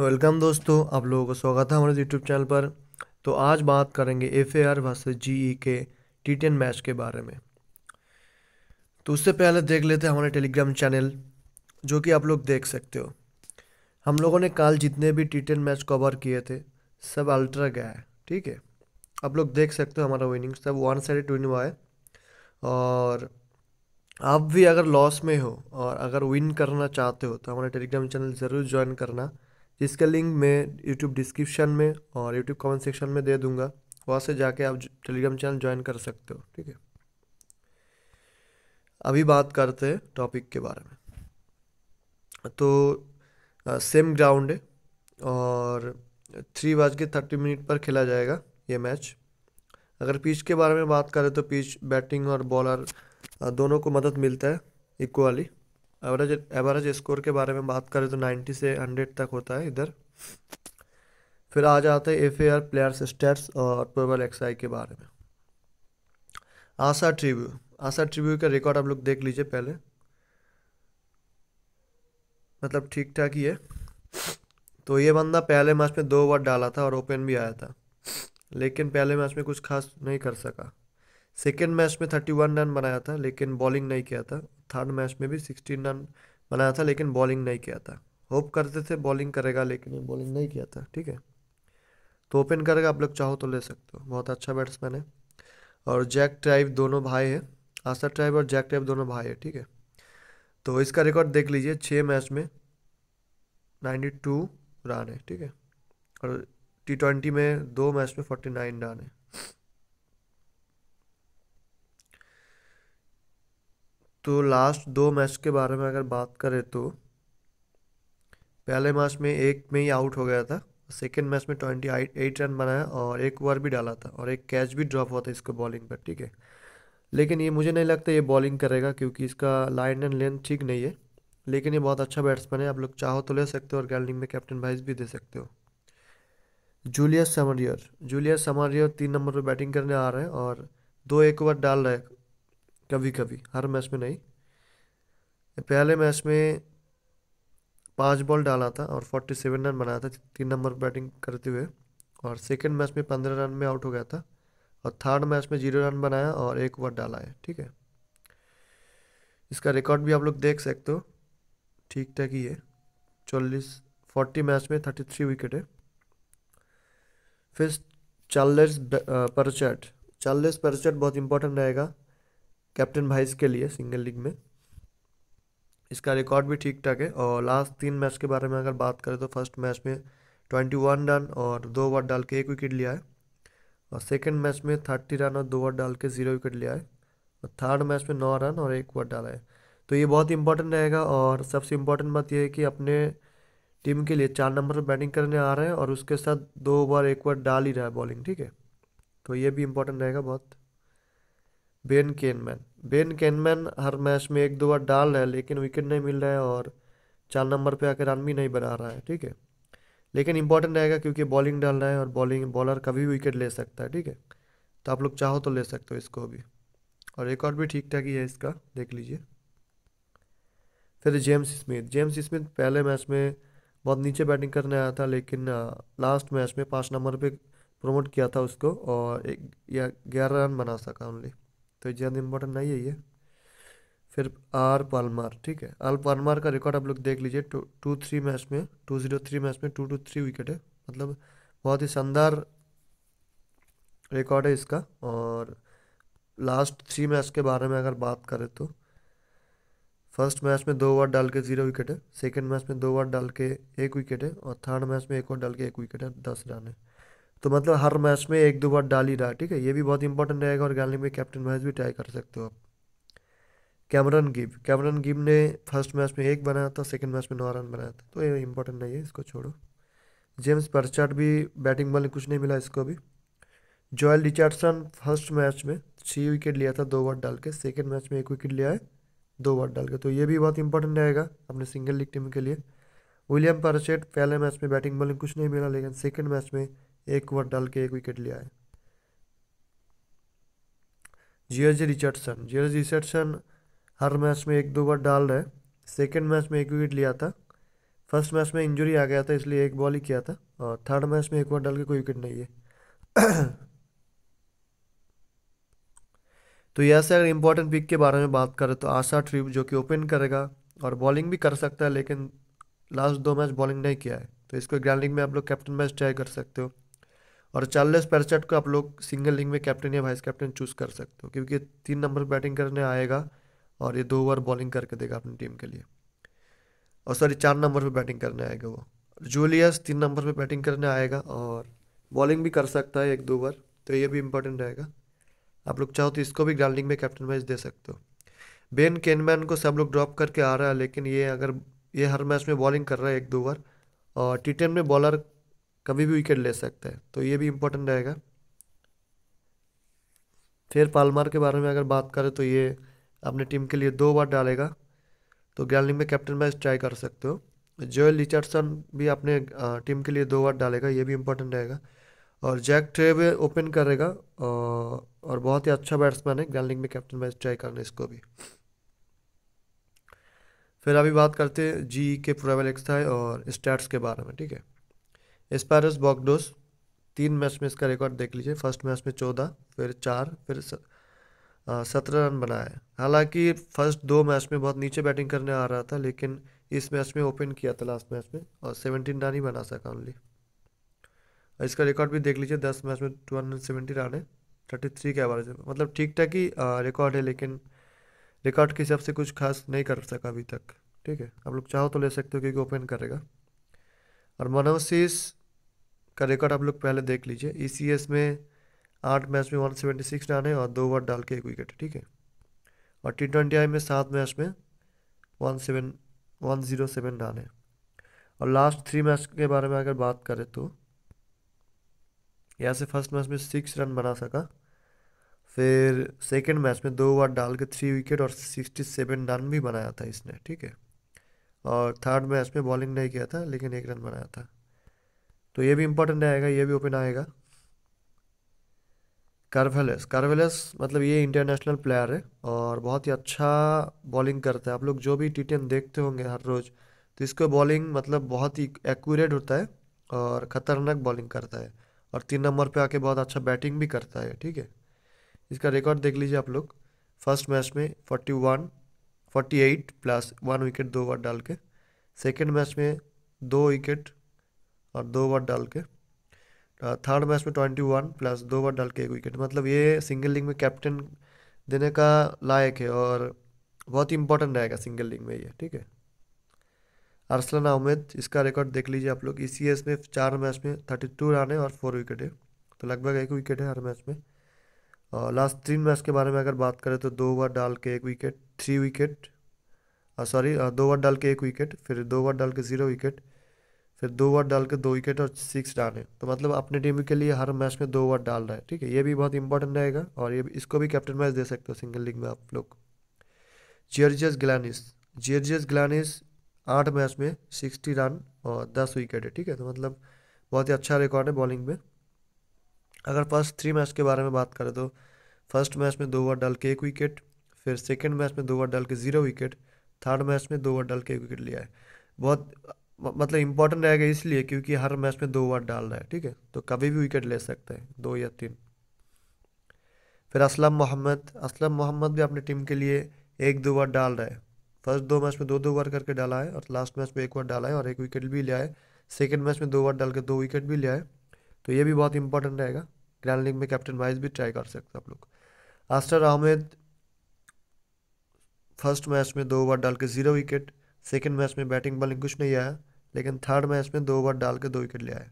welcome दोस्तों आप लोगों का स्वागत है हमारे यूट्यूब चैनल पर तो आज बात करेंगे F A R versus G E K T ten match के बारे में तो उससे पहले देख लेते हैं हमारे टेलीग्राम चैनल जो कि आप लोग देख सकते हो हम लोगों ने कल जितने भी टी टेन मैच कवर किए थे सब अल्ट्रा गया है ठीक है आप लोग देख सकते हो हमारा विनिंग सब वन साइड विन हुआ है और आप भी अगर लॉस में हो और अगर विन करना चाहते हो तो हमारे टेलीग्राम चैनल ज़रूर ज्वाइन करना इसका लिंक मैं यूट्यूब डिस्क्रिप्शन में और यूट्यूब कमेंट सेक्शन में दे दूंगा वहाँ से जाके आप टेलीग्राम चैनल ज्वाइन कर सकते हो ठीक है अभी बात करते हैं टॉपिक के बारे में तो आ, सेम ग्राउंड है और थ्री बज के थर्टी मिनट पर खेला जाएगा ये मैच अगर पिच के बारे में बात करें तो पिच बैटिंग और बॉलर दोनों को मदद मिलता है इक्वली एवरेज एवरेज स्कोर के बारे में बात करें तो 90 से 100 तक होता है इधर फिर आ जाते हैं एफ आर प्लेयर्स स्टेट्स और प्रोबल आई के बारे में आशा ट्रिव्यू आशा ट्रिव्यू का रिकॉर्ड आप लोग देख लीजिए पहले मतलब ठीक ठाक ही है तो ये बंदा पहले मैच में दो बार डाला था और ओपन भी आया था लेकिन पहले मैच में कुछ खास नहीं कर सका सेकेंड मैच में थर्टी वन रन बनाया था लेकिन बॉलिंग नहीं किया था थर्ड मैच में भी सिक्सटीन रन बनाया था लेकिन बॉलिंग नहीं किया था होप करते थे बॉलिंग करेगा लेकिन बॉलिंग नहीं किया था ठीक है तो ओपन करेगा आप लोग चाहो तो ले सकते हो बहुत अच्छा बैट्समैन है और जैक ट्राइव दोनों भाई है आशा ट्राइव और जैक ट्राइव दोनों भाई है ठीक है तो इसका रिकॉर्ड देख लीजिए छः मैच में नाइन्टी टू रन है ठीक है और टी ट्वेंटी में दो मैच में फोर्टी नाइन रन है तो लास्ट दो मैच के बारे में अगर बात करें तो पहले मैच में एक में ही आउट हो गया था सेकेंड मैच में ट्वेंटी एट रन बनाया और एक ओवर भी डाला था और एक कैच भी ड्रॉप हुआ था इसको बॉलिंग पर ठीक है लेकिन ये मुझे नहीं लगता ये बॉलिंग करेगा क्योंकि इसका लाइन एंड लेंथ ठीक नहीं है लेकिन ये बहुत अच्छा बैट्समैन है आप लोग चाहो तो ले सकते हो और गैलिंग में कैप्टन वाइस भी दे सकते हो जूलियस समरियर जूलियस समरियर तीन नंबर पर बैटिंग करने आ रहे हैं और दो एक ओवर डाल रहे हैं कभी कभी हर मैच में नहीं पहले मैच में पाँच बॉल डाला था और फोर्टी सेवन रन बनाया था तीन नंबर बैटिंग करते हुए और सेकेंड मैच में पंद्रह रन में आउट हो गया था और थर्ड मैच में जीरो रन बनाया और एक ओवर डाला है ठीक है इसका रिकॉर्ड भी आप लोग देख सकते हो ठीक ठाक ही है चालीस फोर्टी मैच में थर्टी थ्री विकेट है फिर चार्लेस परचट चार्लेस परचट बहुत इंपॉर्टेंट रहेगा कैप्टन भाइस के लिए सिंगल लीग में इसका रिकॉर्ड भी ठीक ठाक है और लास्ट तीन मैच के बारे में अगर बात करें तो फर्स्ट मैच में ट्वेंटी वन रन और दो ओवर डाल के एक विकेट लिया है और सेकेंड मैच में थर्टी रन और दो ओवर डाल के जीरो विकेट लिया है और थर्ड मैच में नौ रन और एक ओवर डाला है तो ये बहुत इंपॉर्टेंट रहेगा और सबसे इम्पोर्टेंट बात यह है कि अपने टीम के लिए चार नंबर पर बैटिंग करने आ रहे हैं और उसके साथ दो ओवर एक ओवर डाल ही रहा है बॉलिंग ठीक है तो ये भी इम्पोर्टेंट रहेगा बहुत बेन केनमैन बेन केनमैन हर मैच में एक दो बार डाल रहा है लेकिन विकेट नहीं मिल रहा है और चार नंबर पे आके रन भी नहीं बना रहा है ठीक है लेकिन इंपॉर्टेंट रहेगा क्योंकि बॉलिंग डाल रहा है और बॉलिंग बॉलर कभी विकेट ले सकता है ठीक है तो आप लोग चाहो तो ले सकते हो इसको भी और एक और भी ठीक ठाक ही है इसका देख लीजिए फिर जेम्स स्मिथ जेम्स स्मिथ पहले मैच में बहुत नीचे बैटिंग करने आया था लेकिन लास्ट मैच में पाँच नंबर पर प्रमोट किया था उसको और एक या ग्यारह रन बना सका ओनली तो ज़्यादा इम्पोर्टेंट नहीं है ये फिर आर पालमार ठीक है आर पालमार का रिकॉर्ड आप लोग देख लीजिए टू टू थ्री मैच में टू जीरो थ्री मैच में टू टू थ्री विकेट है मतलब बहुत ही शानदार रिकॉर्ड है इसका और लास्ट थ्री मैच के बारे में अगर बात करें तो फर्स्ट मैच में दो ओवर डाल के जीरो विकेट है सेकेंड मैच में दो ओवर डाल के एक विकेट है और थर्ड मैच में एक ओवर डाल के एक विकेट है दस रन है तो मतलब हर मैच में एक दो बार डाल ही रहा ठीक है ये भी बहुत इंपॉर्टेंट रहेगा और गैलिंग में कैप्टन मैच भी ट्राई कर सकते हो आप कैमरन गिब कैमरन गिब ने फर्स्ट मैच में एक बनाया था सेकेंड मैच में नौ रन बनाया था तो ये इंपॉर्टेंट नहीं है इसको छोड़ो जेम्स परचार्ट भी बैटिंग बॉल कुछ नहीं मिला इसको भी जॉयल रिचर्डसन फर्स्ट मैच में छः विकेट लिया था दो ओवर डाल के सेकेंड मैच में एक विकेट लिया है दो ओवर डाल के तो ये भी बहुत इंपॉर्टेंट रहेगा अपने सिंगल लीग टीम के लिए विलियम परचेट पहले मैच में बैटिंग बॉलिंग कुछ नहीं मिला लेकिन सेकेंड मैच में एक ओवर डाल के एक विकेट लिया है जियर्ज रिचर्डसन जी रिचर्डसन हर मैच में एक दो बार डाल रहे सेकेंड मैच में एक विकेट लिया था फर्स्ट मैच में इंजरी आ गया था इसलिए एक बॉल ही किया था और थर्ड मैच में एक बार डाल के कोई विकेट नहीं है तो ऐसे से अगर इम्पोर्टेंट पिक के बारे में बात करें तो आशा ट्रिप जो कि ओपन करेगा और बॉलिंग भी कर सकता है लेकिन लास्ट दो मैच बॉलिंग नहीं किया है तो इसको ग्रैंडिंग में आप लोग कैप्टन मैच ट्राई कर सकते हो और चार्लेस पैरचट को आप लोग सिंगल लिंग में कैप्टन या वाइस कैप्टन चूज़ कर सकते हो क्योंकि तीन नंबर बैटिंग करने आएगा और ये दो ओवर बॉलिंग करके देगा अपनी टीम के लिए और सॉरी चार नंबर पर बैटिंग करने आएगा वो जूलियस तीन नंबर पर बैटिंग करने आएगा और बॉलिंग भी कर सकता है एक दो ओवर तो ये भी इम्पोर्टेंट रहेगा आप लोग चाहो तो इसको भी ग्राउंडिंग में कैप्टन मैच दे सकते हो बेन केनमैन को सब लोग ड्रॉप करके आ रहा है लेकिन ये अगर ये हर मैच में बॉलिंग कर रहा है एक दो ओवर और टी टेन में बॉलर कभी भी विकेट ले सकता है तो ये भी इम्पोर्टेंट रहेगा फिर पालमार के बारे में अगर बात करें तो ये अपने टीम के लिए दो बार डालेगा तो गैलिंग में कैप्टन मैच ट्राई कर सकते हो जोएल रिचर्डसन भी अपने टीम के लिए दो बार डालेगा ये भी इम्पोर्टेंट रहेगा और जैक ट्रेव ओपन करेगा और बहुत ही अच्छा बैट्समैन है गैलिंग में कैप्टन मैच ट्राई करने इसको भी फिर अभी बात करते हैं जी के प्रोवेल एक्साई और स्टैट्स के बारे में ठीक है एस्पारस बॉगडोस तीन मैच में इसका रिकॉर्ड देख लीजिए फर्स्ट मैच में चौदह फिर चार फिर सत्रह रन बनाए हालांकि फर्स्ट दो मैच में बहुत नीचे बैटिंग करने आ रहा था लेकिन इस मैच में ओपन किया था लास्ट मैच में और सेवनटीन रन ही बना सका ओनली इसका रिकॉर्ड भी देख लीजिए दस मैच में टू हंड्रेड सेवेंटी रन है थर्टी थ्री के एवरेज मतलब ठीक ठाक ही रिकॉर्ड है लेकिन रिकॉर्ड के हिसाब से कुछ खास नहीं कर सका अभी तक ठीक है आप लोग चाहो तो ले सकते हो क्योंकि ओपन करेगा और मनोसिस का रिकॉर्ड आप लोग पहले देख लीजिए ई e में आठ मैच में 176 रन है और दो ओवर डाल के एक विकेट ठीक है और टी ट्वेंटी आई में सात मैच में one seven one zero seven run है और लास्ट थ्री मैच के बारे में अगर बात करें तो यहाँ से फर्स्ट मैच में सिक्स रन बना सका फिर सेकेंड मैच में दो ओवर डाल के थ्री विकेट और सिक्सटी सेवन रन भी बनाया था इसने ठीक है और थर्ड मैच में बॉलिंग नहीं किया था लेकिन एक रन बनाया था तो ये भी इम्पोर्टेंट आएगा ये भी ओपन आएगा करवेलस करवेलस मतलब ये इंटरनेशनल प्लेयर है और बहुत ही अच्छा बॉलिंग करता है आप लोग जो भी टी टेन देखते होंगे हर रोज़ तो इसको बॉलिंग मतलब बहुत ही एक्यूरेट होता है और ख़तरनाक बॉलिंग करता है और तीन नंबर पे आके बहुत अच्छा बैटिंग भी करता है ठीक है इसका रिकॉर्ड देख लीजिए आप लोग फर्स्ट मैच में forty one forty eight plus one wicket दो बार डाल के सेकेंड मैच में दो विकेट और दो बार डाल के थर्ड मैच में ट्वेंटी वन प्लस दो बार डाल के एक विकेट मतलब ये सिंगल लीग में कैप्टन देने का लायक है और बहुत इंपॉर्टेंट रहेगा सिंगल लीग में ये ठीक है अरसलन अहमेद इसका रिकॉर्ड देख लीजिए आप लोग ई e में चार मैच में थर्टी टू रन है और फोर विकेट है तो लगभग एक विकेट है हर मैच में लास्ट तीन मैच के बारे में अगर बात करें तो दो ओवर डाल के एक विकेट थ्री विकेट सॉरी दो ओवर डाल के एक विकेट फिर दो ओवर डाल के ज़ीरो विकेट फिर दो ओवर डाल के दो विकेट और सिक्स डाले तो मतलब अपने टीम के लिए हर मैच में दो ओवर डाल रहा है ठीक है ये भी बहुत इंपॉर्टेंट रहेगा और ये इसको भी कैप्टन मैच दे सकते हो सिंगल लीग में आप लोग जियर्जियस ग्लानिस जियर्जियस ग्लानिस आठ मैच में सिक्सटी रन और दस विकेट है ठीक है तो मतलब बहुत ही अच्छा रिकॉर्ड है बॉलिंग में अगर फर्स्ट थ्री मैच के बारे में बात करें तो फर्स्ट मैच में दो ओवर डाल के एक विकेट फिर सेकेंड मैच में दो ओवर डाल के ज़ीरो विकेट थर्ड मैच में दो ओवर डाल के एक विकेट लिया है बहुत मतलब इंपॉर्टेंट रहेगा इसलिए क्योंकि हर मैच में दो ओवर डाल रहा है ठीक है तो कभी भी विकेट ले सकते हैं दो या तीन फिर असलम मोहम्मद असलम मोहम्मद भी अपनी टीम के लिए एक दो ओवर डाल रहा है फर्स्ट दो मैच में दो दो ओवर करके डाला है और लास्ट मैच में एक ओवर डाला है और एक विकेट भी लिया है सेकेंड मैच में दो ओवर डाल के दो विकेट भी लिया है तो ये भी बहुत इंपॉर्टेंट रहेगा ग्रैंड लीग में कैप्टन वाइज भी ट्राई कर सकते आप लोग आस्टर अहमद फर्स्ट मैच में दो ओवर डाल के जीरो विकेट सेकेंड मैच में बैटिंग बॉलिंग कुछ नहीं आया लेकिन थर्ड मैच में दो ओवर डाल के दो विकेट ले आया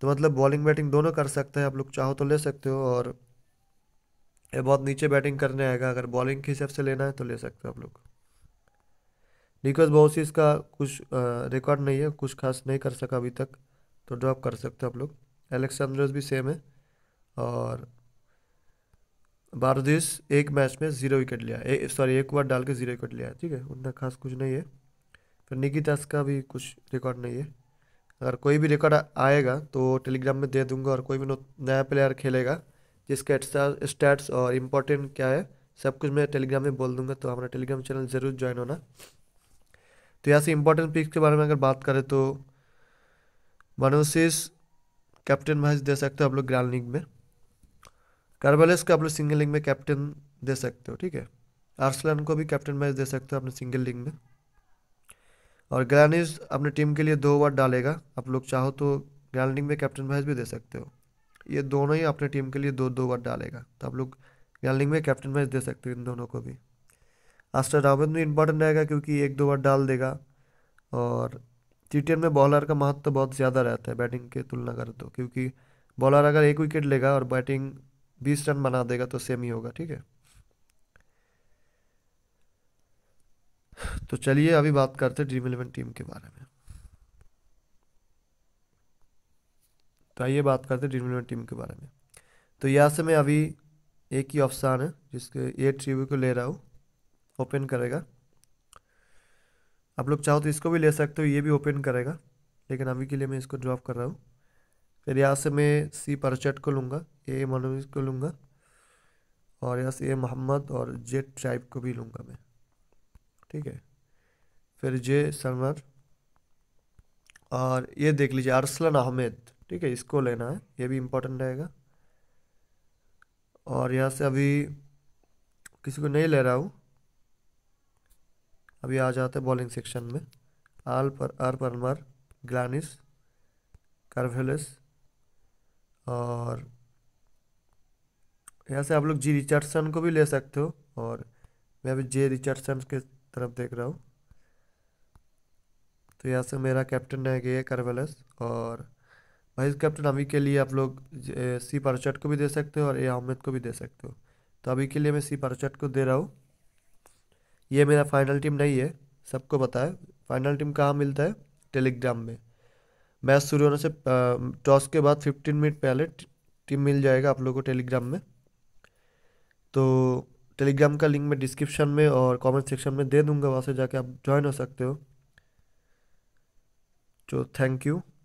तो मतलब बॉलिंग बैटिंग दोनों कर सकते हैं आप लोग चाहो तो ले सकते हो और ये बहुत नीचे बैटिंग करने आएगा अगर बॉलिंग के हिसाब से लेना है तो ले सकते हो आप लोग निकोस बोसिस का कुछ रिकॉर्ड नहीं है कुछ खास नहीं कर सका अभी तक तो ड्रॉप कर सकते हो आप लोग एलेक्सेंड्रस भी सेम है और बारदीस एक मैच में ज़ीरो विकेट लिया है सॉरी एक ओवर डाल के ज़ीरो विकेट लिया ठीक है उनका खास कुछ नहीं है फिर निकितास का भी कुछ रिकॉर्ड नहीं है अगर कोई भी रिकॉर्ड आएगा तो टेलीग्राम में दे दूंगा और कोई भी नया प्लेयर खेलेगा जिसका स्टैट्स और इम्पोर्टेंट क्या है सब कुछ मैं टेलीग्राम में बोल दूंगा तो हमारा टेलीग्राम चैनल ज़रूर ज्वाइन होना तो यहाँ से इम्पोर्टेंट पिक्स के बारे में अगर बात करें तो मनोसिस कैप्टन वाइज दे सकते हो आप लोग ग्रैंड लीग में कार्बलेस को आप लोग सिंगल लीग में कैप्टन दे सकते हो ठीक है आर्सलैन को भी कैप्टन वाइज दे सकते हो अपने सिंगल लीग में और ग्रैनिज अपने टीम के लिए दो ओवर डालेगा आप लोग चाहो तो ग्रैंड लीग में कैप्टन वाइज भी दे सकते हो ये दोनों ही अपने टीम के लिए दो दो ओवर डालेगा तो आप लोग ग्रैंड लीग में कैप्टन वाइज दे सकते हो इन दोनों को भी आस्टर रावत भी इंपॉर्टेंट रहेगा क्योंकि एक दो ओवर डाल देगा और जी में बॉलर का महत्व तो बहुत ज़्यादा रहता है बैटिंग के तुलना करें तो क्योंकि बॉलर अगर एक विकेट लेगा और बैटिंग बीस रन बना देगा तो सेम ही होगा ठीक है तो चलिए अभी बात करते हैं ड्रीम इलेवन टीम के बारे में तो आइए बात करते हैं ड्रीम इलेवन टीम के बारे में तो यहाँ से मैं अभी एक ही ऑप्शन है जिसके एट रिव्यू को ले रहा हूँ ओपन करेगा आप लोग चाहो तो इसको भी ले सकते हो ये भी ओपन करेगा लेकिन अभी के लिए मैं इसको ड्रॉप कर रहा हूँ फिर यहाँ से मैं सी परचट को लूँगा ए मनोज को लूँगा और यहाँ से ए मोहम्मद और जे ट्राइब को भी लूँगा मैं ठीक है फिर जे सरवर और ये देख लीजिए अरसलन अहमद ठीक है इसको लेना है ये भी इम्पोर्टेंट रहेगा और यहाँ से अभी किसी को नहीं ले रहा हूँ अभी आ जाते हैं बॉलिंग सेक्शन में आल पर आर परमर ग्लानिस कार्वेलस और यहाँ से आप लोग जी रिचर्डसन को भी ले सकते हो और मैं अभी जे रिचर्डसन के तरफ देख रहा हूँ तो यहाँ से मेरा कैप्टन रह गया करवेलस और वाइस कैप्टन अभी के लिए आप लोग सी परचट को भी दे सकते हो और ए अहमद को भी दे सकते हो तो अभी के लिए मैं सी परचट को दे रहा हूँ ये मेरा फाइनल टीम नहीं है सबको पता है फाइनल टीम कहाँ मिलता है टेलीग्राम में मैच शुरू होने से टॉस के बाद फिफ्टीन मिनट पहले टीम मिल जाएगा आप लोगों को टेलीग्राम में तो टेलीग्राम का लिंक मैं डिस्क्रिप्शन में और कमेंट सेक्शन में दे दूंगा वहाँ से जाके आप ज्वाइन हो सकते हो तो थैंक यू